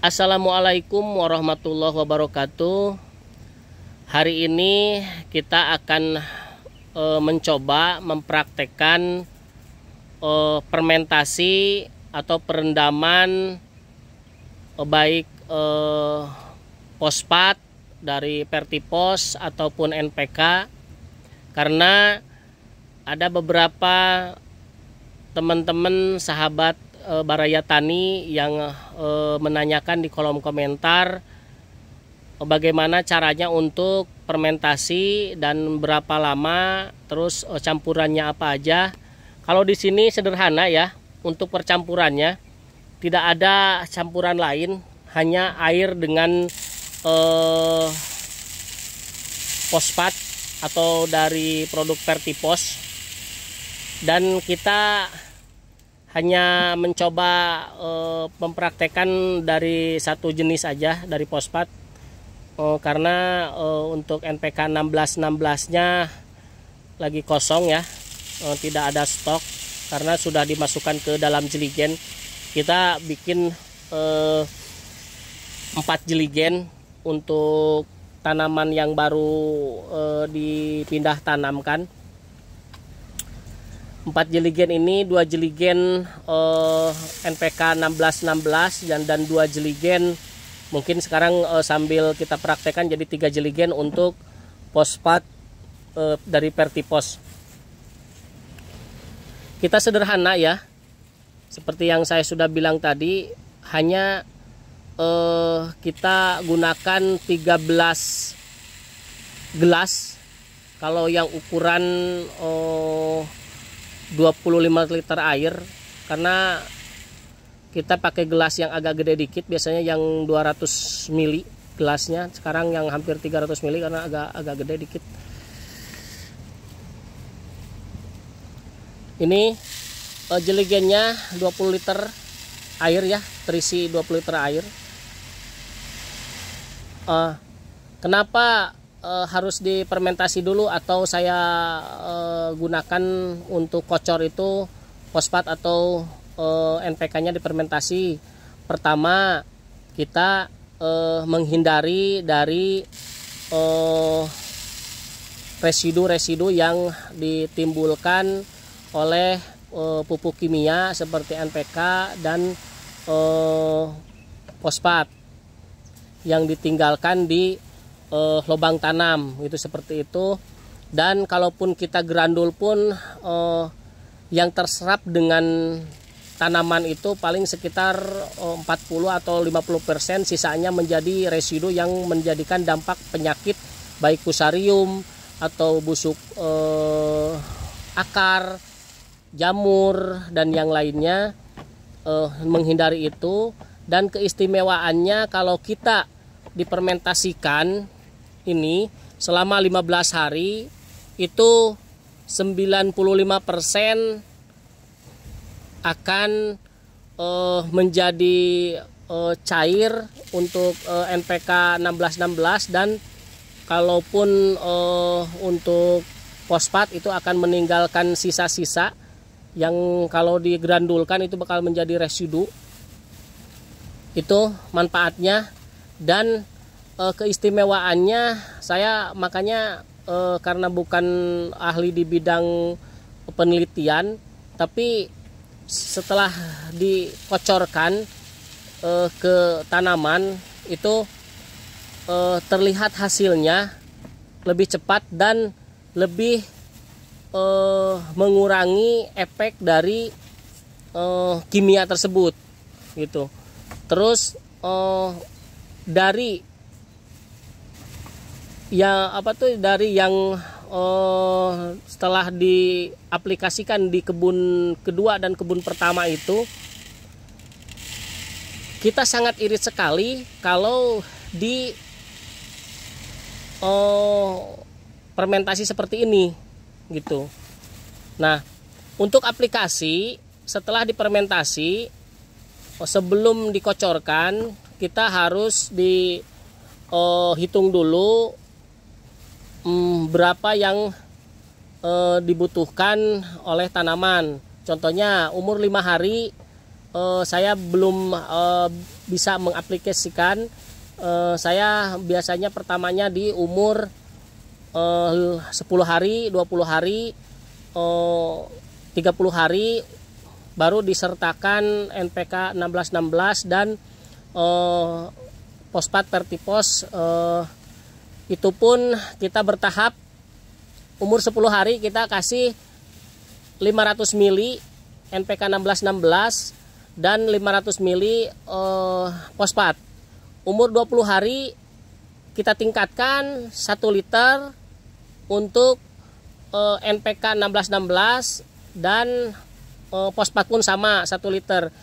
Assalamualaikum warahmatullahi wabarakatuh. Hari ini kita akan e, mencoba mempraktekkan e, fermentasi atau perendaman e, baik e, fosfat dari pertipos ataupun NPK karena ada beberapa teman-teman sahabat e, Baraya Tani yang e, menanyakan di kolom komentar e, bagaimana caranya untuk fermentasi dan berapa lama, terus e, campurannya apa aja. Kalau di sini sederhana ya untuk percampurannya, tidak ada campuran lain, hanya air dengan e, fosfat atau dari produk Vertipos dan kita hanya mencoba uh, mempraktekkan dari satu jenis aja dari pospat uh, eh, karena uh, untuk NPK 16-16 nya lagi kosong ya uh, tidak ada stok karena sudah dimasukkan ke dalam jeligen kita bikin uh, 4 jeligen untuk tanaman yang baru uh, dipindah tanamkan 4 jeligen ini 2 jeligen eh, NPK 1616 dan dan 2 jeligen mungkin sekarang eh, sambil kita praktekkan jadi 3 jeligen untuk pospat eh, dari Pertipos. Kita sederhana ya. Seperti yang saya sudah bilang tadi hanya eh, kita gunakan 13 gelas kalau yang ukuran uh, 25 liter air karena kita pakai gelas yang agak gede dikit biasanya yang 200 mili gelasnya sekarang yang hampir 300 mili karena agak agak gede dikit ini uh, jeligennya 20 liter air ya terisi 20 liter air uh, kenapa e, harus dipermentasi dulu atau saya e, gunakan untuk kocor itu fosfat atau e, eh, NPK-nya dipermentasi. Pertama, kita e, menghindari dari residu-residu yang ditimbulkan oleh pupuk kimia seperti NPK dan fosfat yang ditinggalkan di eh, lubang tanam itu seperti itu dan kalaupun kita grandul pun eh, yang terserap dengan tanaman itu paling sekitar eh, 40 atau 50% persen sisanya menjadi residu yang menjadikan dampak penyakit baik kusarium atau busuk eh, akar jamur dan yang lainnya eh, menghindari itu dan keistimewaannya kalau kita dipermentasikan ini selama 15 hari itu 95% akan uh, menjadi uh, cair untuk uh, NPK 1616 dan kalaupun eh, untuk fosfat itu akan meninggalkan sisa-sisa yang kalau digrandulkan itu bakal menjadi residu itu manfaatnya dan e, keistimewaannya saya makanya e, karena bukan ahli di bidang penelitian tapi setelah dikocorkan e, ke tanaman itu e, terlihat hasilnya lebih cepat dan lebih e, mengurangi efek dari e, kimia tersebut gitu terus e, dari ya apa tuh dari yang uh, setelah diaplikasikan di kebun kedua dan kebun pertama itu kita sangat irit sekali kalau di uh, fermentasi seperti ini gitu. Nah, untuk aplikasi setelah dipermentasi sebelum dikocorkan kita harus dihitung eh, uh, dulu hmm, berapa yang e, dibutuhkan oleh tanaman. Contohnya umur lima hari e, saya belum e, bisa mengaplikasikan. E, saya biasanya pertamanya di umur e, 10 hari, 20 hari, e, 30 hari baru disertakan NPK 1616 -16 dan pospat pospat pertipos e, itu pun kita bertahap umur 10 hari kita kasih 500 mili NPK 1616 dan 500 mili eh, fosfat umur 20 hari kita tingkatkan 1 liter untuk eh, NPK 1616 dan eh, pun sama 1 liter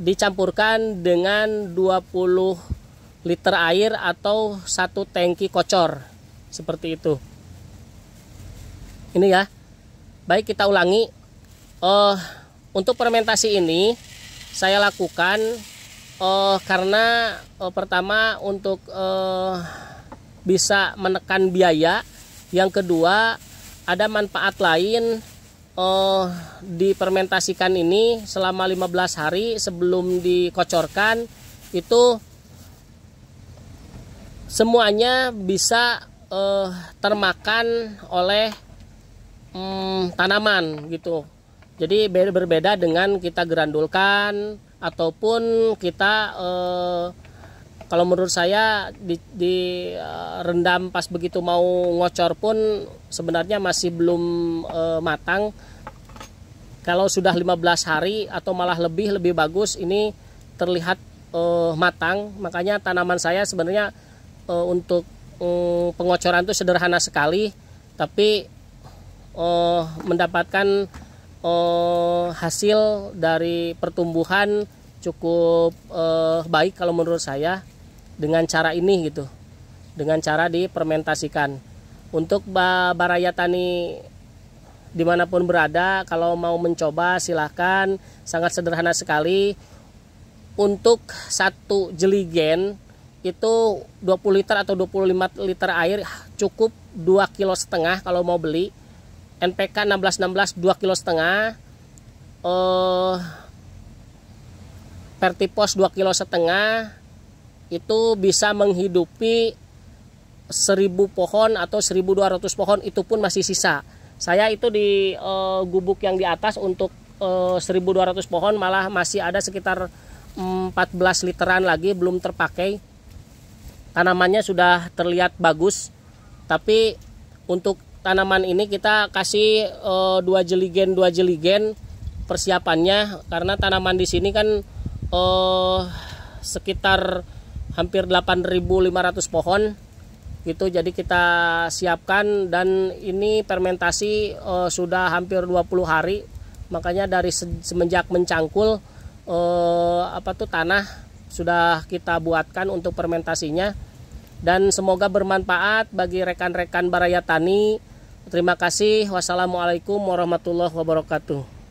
dicampurkan dengan 20 liter air atau satu tangki kocor seperti itu ini ya baik kita ulangi uh, untuk fermentasi ini saya lakukan uh, karena uh, pertama untuk uh, bisa menekan biaya yang kedua ada manfaat lain uh, fermentasikan ini selama 15 hari sebelum dikocorkan itu semuanya bisa eh, termakan oleh hmm, tanaman gitu. Jadi berbeda dengan kita gerandulkan ataupun kita eh, kalau menurut saya di, di eh, rendam pas begitu mau ngocor pun sebenarnya masih belum e, matang. Kalau sudah 15 hari atau malah lebih lebih bagus ini terlihat e, matang. Makanya tanaman saya sebenarnya uh, untuk um, pengocoran itu sederhana sekali tapi uh, mendapatkan uh, hasil dari pertumbuhan cukup uh, baik kalau menurut saya dengan cara ini gitu dengan cara dipermentasikan untuk baraya tani dimanapun berada kalau mau mencoba silahkan sangat sederhana sekali untuk satu jeligen itu 20 liter atau 25 liter air cukup 2 kilo setengah kalau mau beli NPK 1616 2 kilo setengah eh Vertipos 2 kilo setengah itu bisa menghidupi 1000 pohon atau 1200 pohon itu pun masih sisa saya itu di eh, gubuk yang di atas untuk eh, 1200 pohon malah masih ada sekitar 14 mm, literan lagi belum terpakai tanamannya sudah terlihat bagus tapi untuk tanaman ini kita kasih e, dua jeligen dua jeligen persiapannya karena tanaman di sini kan e, sekitar hampir 8.500 pohon gitu jadi kita siapkan dan ini fermentasi e, sudah hampir 20 hari makanya dari semenjak mencangkul e, apa tuh tanah sudah kita buatkan untuk fermentasinya dan semoga bermanfaat bagi rekan-rekan Baraya Tani. Terima kasih. Wassalamualaikum warahmatullahi wabarakatuh.